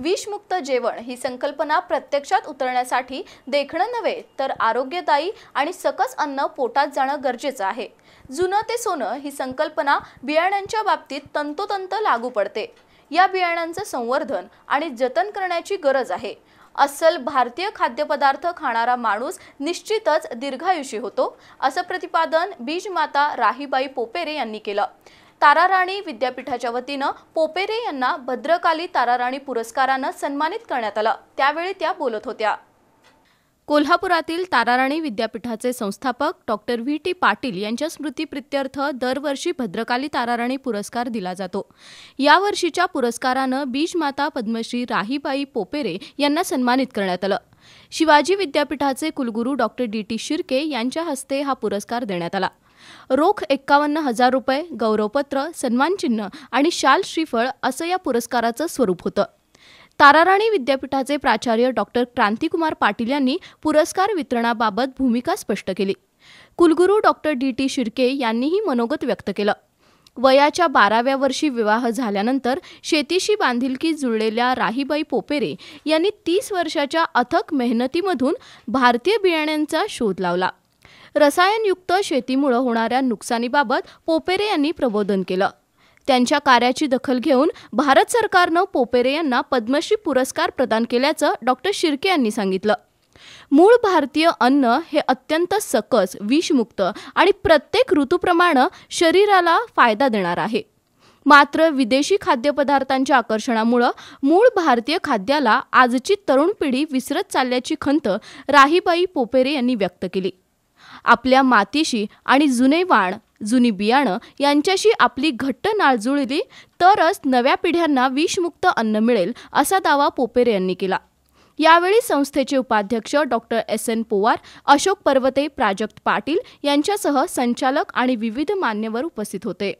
विषमुक्त जेवण ही संकल्पना प्रत्यक्षात उतरण्यासाठी देखणं नव्हे तर आरोग्यदायी आणि सकस अन्न पोटात जाणं गरजेचं आहे जुनं ते सोनं ही संकल्पना बियाण्यांच्या बाबतीत तंतोतंत लागू पडते या बियाण्यांचं संवर्धन आणि जतन करण्याची गरज आहे अस्सल भारतीय खाद्यपदार्थ खाणारा माणूस निश्चितच दीर्घायुषी होतो असं प्रतिपादन बीजमाता राहीबाई पोपेरे यांनी केलं ताराराणी विद्यापीठाच्या वतीनं पोपेरे यांना भद्रकाली ताराराणी पुरस्कारानं सन्मानित करण्यात आलं त्यावेळी त्या बोलत होत्या कोल्हापुरातील ताराराणी विद्यापीठाचे संस्थापक डॉक्टर व्ही टी पाटील यांच्या स्मृतीप्रित्यर्थ दरवर्षी भद्रकाली ताराराणी पुरस्कार दिला जातो यावर्षीच्या पुरस्कारानं बीजमाता पद्मश्री राहीबाई पोपेरे यांना सन्मानित करण्यात आलं शिवाजी विद्यापीठाचे कुलगुरू डॉक्टर डी टी शिर्के यांच्या हस्ते हा पुरस्कार देण्यात आला रोख एक्कावन्न हजार रुपये गौरवपत्र सन्मानचिन्ह आणि शाल श्रीफळ असं या पुरस्काराचं स्वरूप होतं ताराराणी विद्यापीठाचे प्राचार्य डॉक्टर क्रांतिकुमार पाटील यांनी पुरस्कार वितरणाबाबत भूमिका स्पष्ट केली कुलगुरू डॉक्टर डी टी शिर्के यांनीही मनोगत व्यक्त केलं वयाच्या बाराव्या वर्षी विवाह झाल्यानंतर शेतीशी बांधिलकी जुळलेल्या राहीबाई पोपेरे यांनी तीस वर्षाच्या अथक मेहनतीमधून भारतीय बियाण्यांचा शोध लावला रसायनयुक्त शेतीमुळे होणाऱ्या नुकसानीबाबत पोपेरे यांनी प्रबोधन केलं त्यांच्या कार्याची दखल घेऊन भारत सरकारनं पोपेरे यांना पद्मश्री पुरस्कार प्रदान केल्याचं डॉक्टर शिर्के यांनी सांगितलं मूळ भारतीय अन्न हे अत्यंत सकस विषमुक्त आणि प्रत्येक ऋतूप्रमाणे शरीराला फायदा देणार आहे मात्र विदेशी खाद्यपदार्थांच्या आकर्षणामुळं मूळ भारतीय खाद्याला आजची तरुण पिढी विसरत चालल्याची खंत राहीबाई पोपेरे यांनी व्यक्त केली आपल्या मातीशी आणि जुने वाण जुनी बियाणं यांच्याशी आपली घट्ट नाळ जुळली तरच नव्या पिढ्यांना विषमुक्त अन्न मिळेल असा दावा पोपेर यांनी केला यावेळी संस्थेचे उपाध्यक्ष doctor S N Powar Ashok Parvate Prajakt Patil यांच्यासह संचालक आणि विविध मान्यवर उपस्थित होते